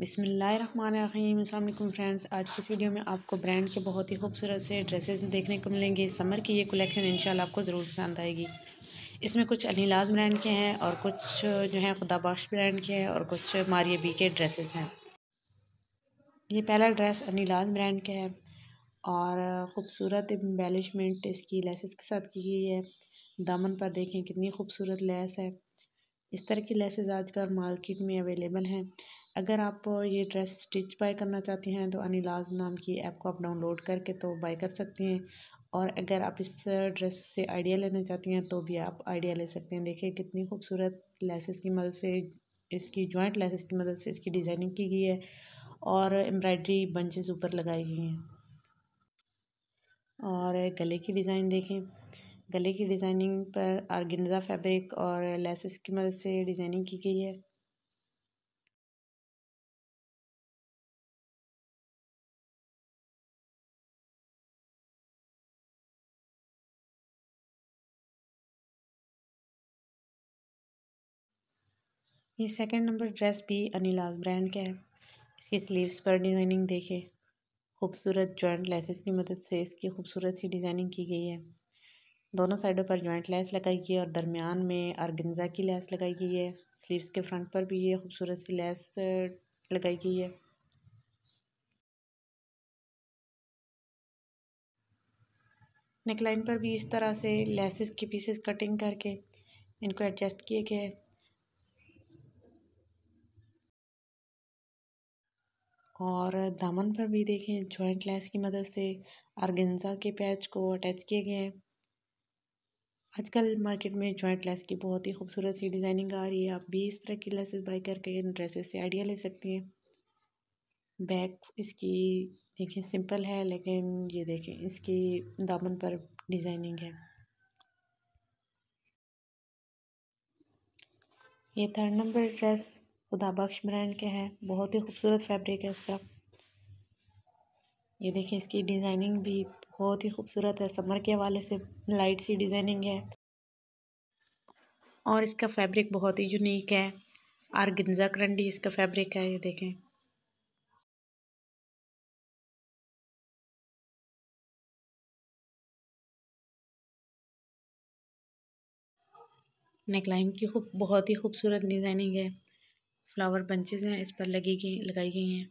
बिसमीम अल्लाम फ्रेंड्स आज की इस वीडियो में आपको ब्रांड के बहुत ही खूबसूरत से ड्रेसेस देखने को मिलेंगे समर की ये कलेक्शन इंशाल्लाह आपको ज़रूर पसंद आएगी इसमें कुछ अनिलाज ब्रांड के हैं और कुछ जो है खुदाबाश ब्रांड के हैं और कुछ मारिय बी के ड्रेसेस हैं ये पहला ड्रेस अनिलाज ब्रांड का है और ख़ूबसूरत एम्बेलिशमेंट इसकी लेसेस के साथ की गई है दामन पर देखें कितनी खूबसूरत लेस है इस तरह की लेसेस आजकल मार्केट में अवेलेबल हैं अगर आप ये ड्रेस स्टिच बाय करना चाहती हैं तो अनिलाज नाम की ऐप को आप डाउनलोड करके तो बाय कर सकती हैं और अगर आप इस ड्रेस से आइडिया लेना चाहती हैं तो भी आप आइडिया ले सकते हैं देखिए कितनी खूबसूरत लेसेस की मदद से इसकी जॉइंट लेसेस की मदद से इसकी डिज़ाइनिंग की गई है और एम्ब्रॉयडरी बंचेस ऊपर लगाई गई हैं और गले की डिज़ाइन देखें गले की डिज़ाइनिंग पर आर्गेन्जा फैब्रिक और लेसेस की मदद से डिज़ाइनिंग की गई है ये सेकंड नंबर ड्रेस भी अनिलाज ब्रांड का है इसकी स्लीव्स पर डिज़ाइनिंग देखें खूबसूरत जॉइंट लेसेस की मदद से इसकी खूबसूरत सी डिज़ाइनिंग की गई है दोनों साइडों पर जॉइंट लेस लगाई गई है और दरमियान में अर्गनजा की लेस लगाई गई है स्लीव्स के फ्रंट पर भी ये खूबसूरत सी लेस लगाई गई है नेकलाइन पर भी इस तरह से लेसेस के पीसेस कटिंग करके इनको एडजस्ट किए गए और दामन पर भी देखें जॉइंट लेस की मदद से अर्गेंजा के पैच को अटैच किए गए हैं आजकल मार्केट में जॉइंट लेस की बहुत ही खूबसूरत सी डिज़ाइनिंग आ रही है आप भी इस तरह की लेसेस बाई करके इन ड्रेसेस से आइडिया ले सकती हैं बैक इसकी देखें सिंपल है लेकिन ये देखें इसकी दामन पर डिज़ाइनिंग है ये थर्ड नंबर ड्रेस खुदा बख्श ब्रांड के है बहुत ही खूबसूरत फैब्रिक है इसका ये देखिए इसकी डिज़ाइनिंग भी बहुत ही खूबसूरत है समर के हवाले से लाइट सी डिज़ाइनिंग है और इसका फैब्रिक बहुत ही यूनिक है गंजा करंडी इसका फैब्रिक है ये देखें नेकलाइन की खूब बहुत ही खूबसूरत डिज़ाइनिंग है फ्लावर बंचेज हैं इस पर लगी गई लगाई गई हैं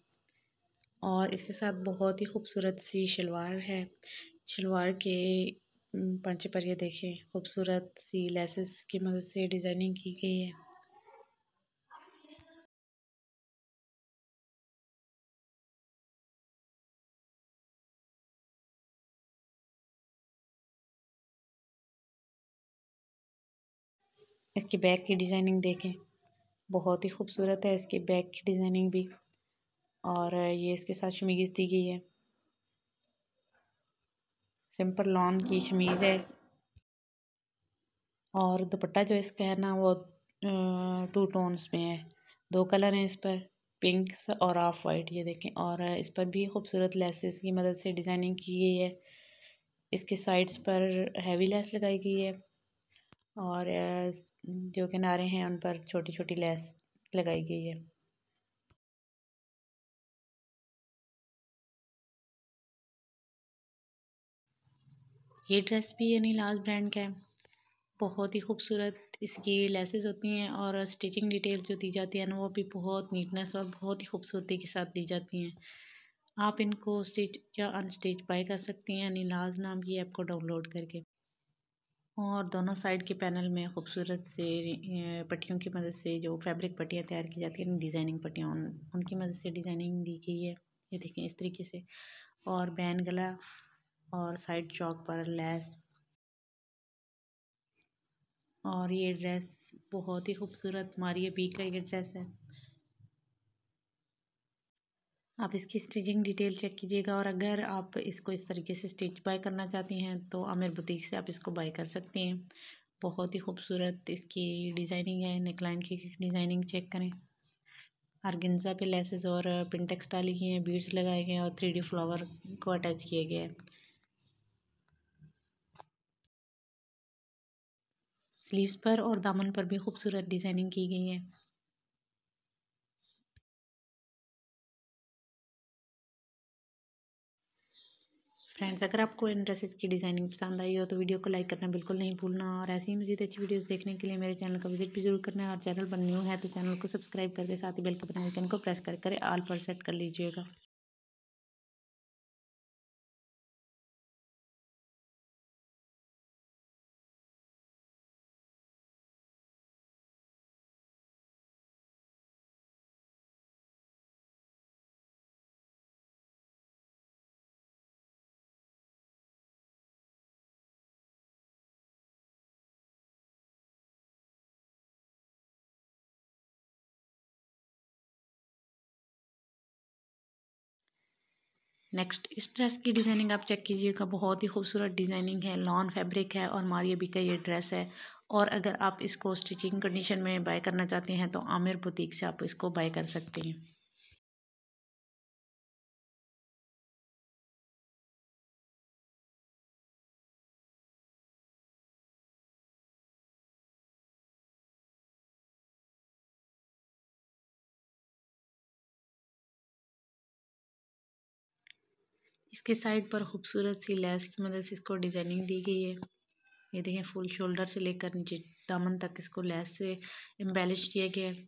और इसके साथ बहुत ही खूबसूरत सी शलवार है शलवार के पंचे पर ये देखें खूबसूरत सी लेसेस की मदद से डिज़ाइनिंग की गई है इसके बैग की डिज़ाइनिंग देखें बहुत ही खूबसूरत है इसके बैक की डिज़ाइनिंग भी और ये इसके साथ शमीज़ दी गई है सिंपल लॉन की शमीज़ है और दुपट्टा जो इसका है ना वो टू टोन्स में है दो कलर हैं इस पर पिंक और ऑफ वाइट ये देखें और इस पर भी खूबसूरत लेसेस की मदद से डिज़ाइनिंग की गई है इसके साइड्स पर हैवी लेस लगाई गई है और जो किनारे हैं उन पर छोटी छोटी लेस लगाई गई है ये ड्रेस भी यानी लाल ब्रांड का है बहुत ही खूबसूरत इसकी लेसेस होती हैं और स्टिचिंग डिटेल जो दी जाती है ना वो भी बहुत नीटनेस और बहुत ही खूबसूरती के साथ दी जाती हैं आप इनको स्टिच या अनस्टिच बाय कर सकती हैं यानी लाज नाम की ऐप को डाउनलोड करके और दोनों साइड के पैनल में खूबसूरत से पट्टियों की मदद से जो फैब्रिक पट्टियाँ तैयार की जाती हैं डिज़ाइनिंग पट्टियाँ उन, उनकी मदद से डिज़ाइनिंग दी गई है ये देखें इस तरीके से और बैन गला और साइड चौक पर लैस और ये ड्रेस बहुत ही खूबसूरत मारिया बी का ये ड्रेस है आप इसकी स्टिचिंग डिटेल चेक कीजिएगा और अगर आप इसको इस तरीके से स्टिच बाय करना चाहती हैं तो आमिर बुटीक से आप इसको बाय कर सकती हैं बहुत ही खूबसूरत इसकी डिज़ाइनिंग है नेकलाइन की डिज़ाइनिंग चेक करें आर्गेंजा पे लेसेस और पिंटेक्स डाली गई हैं बीड्स लगाए गए हैं और थ्री फ्लावर को अटैच किया गया है स्लीव्स पर और दामन पर भी खूबसूरत डिज़ाइनिंग की गई है फ्रेंड्स अगर आपको इन ड्रेसेस की डिज़ाइनिंग पसंद आई हो तो वीडियो को लाइक करना बिल्कुल नहीं भूलना और ऐसी ही मजीद अच्छी वीडियोस देखने के लिए मेरे चैनल का विजिट भी जरूर करना और चैनल पर न्यू है तो चैनल को सब्सक्राइब करके साथ ही बेल के बटन आइकन को प्रेस करके ऑल आल पर सेट कर लीजिएगा नेक्स्ट इस ड्रेस की डिज़ाइनिंग आप चेक कीजिएगा बहुत ही खूबसूरत डिज़ाइनिंग है लॉन फैब्रिक है और मारिया का ये ड्रेस है और अगर आप इसको स्टिचिंग कंडीशन में बाय करना चाहते हैं तो आमिर बुटीक से आप इसको बाय कर सकते हैं इसके साइड पर खूबसूरत सी लैस की मदद से इसको डिज़ाइनिंग दी गई है ये देखें फुल शोल्डर से लेकर नीचे दामन तक इसको लैस से एम्बेलिश किया गया है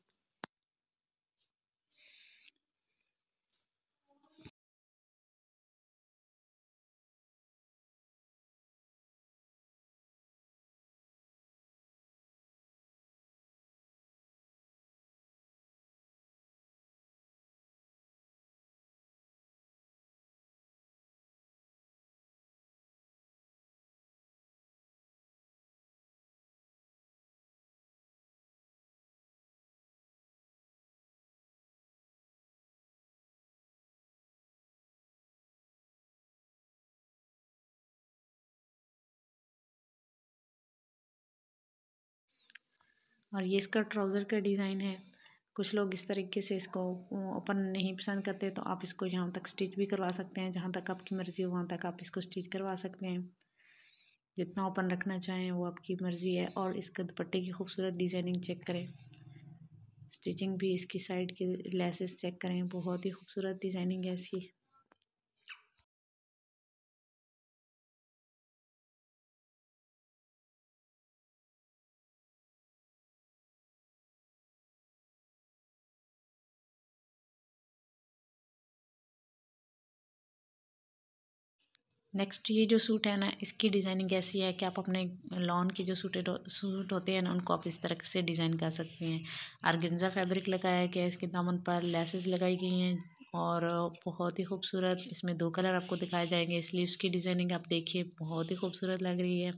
और ये इसका ट्राउज़र का डिज़ाइन है कुछ लोग इस तरीके से इसको ओपन नहीं पसंद करते तो आप इसको यहाँ तक स्टिच भी करवा सकते हैं जहाँ तक आपकी मर्ज़ी हो वहाँ तक आप इसको स्टिच करवा सकते हैं जितना ओपन रखना चाहें वो आपकी मर्ज़ी है और इसके दुपट्टे की खूबसूरत डिज़ाइनिंग चेक करें स्टिचिंग भी इसकी साइड की लेसेस चेक करें बहुत ही खूबसूरत डिज़ाइनिंग है इसकी नेक्स्ट ये जो सूट है ना इसकी डिज़ाइनिंग ऐसी है कि आप अपने लॉन के जो सूटेड सूट होते हैं ना उनको आप इस तरह से डिज़ाइन कर सकते हैं आर्गेंजा फैब्रिक लगाया गया है इसके दामन पर लेसेस लगाई गई हैं और बहुत ही खूबसूरत इसमें दो कलर आपको दिखाए जाएंगे स्लीव्स की डिज़ाइनिंग आप देखिए बहुत ही खूबसूरत लग रही है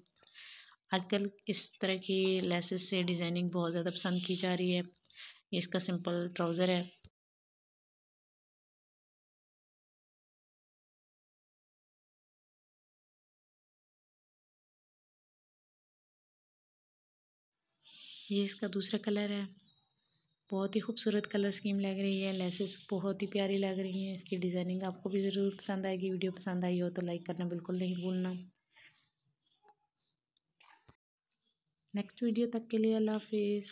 आजकल इस तरह की लेसेस से डिज़ाइनिंग बहुत ज़्यादा पसंद की जा रही है इसका सिंपल ट्राउज़र है ये इसका दूसरा कलर है बहुत ही खूबसूरत कलर स्कीम लग रही है लेसेस बहुत ही प्यारी लग रही हैं इसकी डिज़ाइनिंग आपको भी ज़रूर पसंद आएगी वीडियो पसंद आई हो तो लाइक करना बिल्कुल नहीं भूलना नेक्स्ट वीडियो तक के लिए अल्लाह हाफिज़